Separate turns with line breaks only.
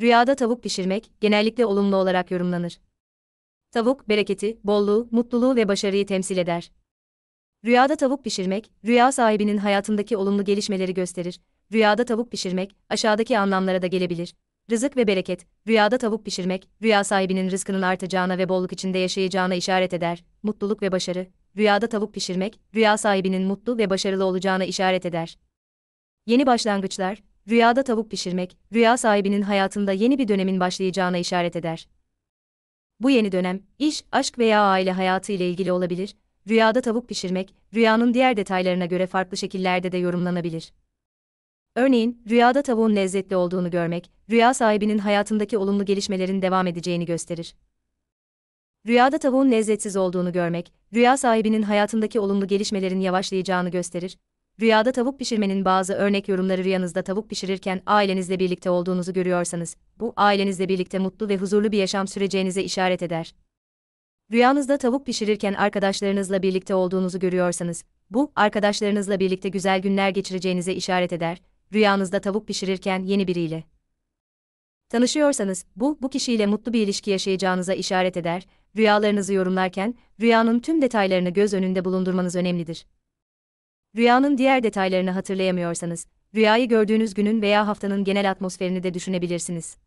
Rüyada tavuk pişirmek genellikle olumlu olarak yorumlanır. Tavuk bereketi, bolluğu, mutluluğu ve başarıyı temsil eder. Rüyada tavuk pişirmek, rüya sahibinin hayatındaki olumlu gelişmeleri gösterir. Rüyada tavuk pişirmek aşağıdaki anlamlara da gelebilir. Rızık ve bereket, rüyada tavuk pişirmek, rüya sahibinin rızkının artacağına ve bolluk içinde yaşayacağına işaret eder. Mutluluk ve başarı, rüyada tavuk pişirmek, rüya sahibinin mutlu ve başarılı olacağına işaret eder. Yeni başlangıçlar, rüyada tavuk pişirmek, rüya sahibinin hayatında yeni bir dönemin başlayacağına işaret eder. Bu yeni dönem, iş, aşk veya aile hayatı ile ilgili olabilir, rüyada tavuk pişirmek, rüyanın diğer detaylarına göre farklı şekillerde de yorumlanabilir. Örneğin, rüyada tavuğun lezzetli olduğunu görmek, rüya sahibinin hayatındaki olumlu gelişmelerin devam edeceğini gösterir. Rüyada tavuğun lezzetsiz olduğunu görmek, rüya sahibinin hayatındaki olumlu gelişmelerin yavaşlayacağını gösterir, Rüyada tavuk pişirmenin bazı örnek yorumları rüyanızda tavuk pişirirken ailenizle birlikte olduğunuzu görüyorsanız, bu ailenizle birlikte mutlu ve huzurlu bir yaşam süreceğinize işaret eder. Rüyanızda tavuk pişirirken arkadaşlarınızla birlikte olduğunuzu görüyorsanız, bu arkadaşlarınızla birlikte güzel günler geçireceğinize işaret eder. Rüyanızda tavuk pişirirken yeni biriyle tanışıyorsanız, bu bu kişiyle mutlu bir ilişki yaşayacağınıza işaret eder. Rüyalarınızı yorumlarken rüyanın tüm detaylarını göz önünde bulundurmanız önemlidir. Rüyanın diğer detaylarını hatırlayamıyorsanız, rüyayı gördüğünüz günün veya haftanın genel atmosferini de düşünebilirsiniz.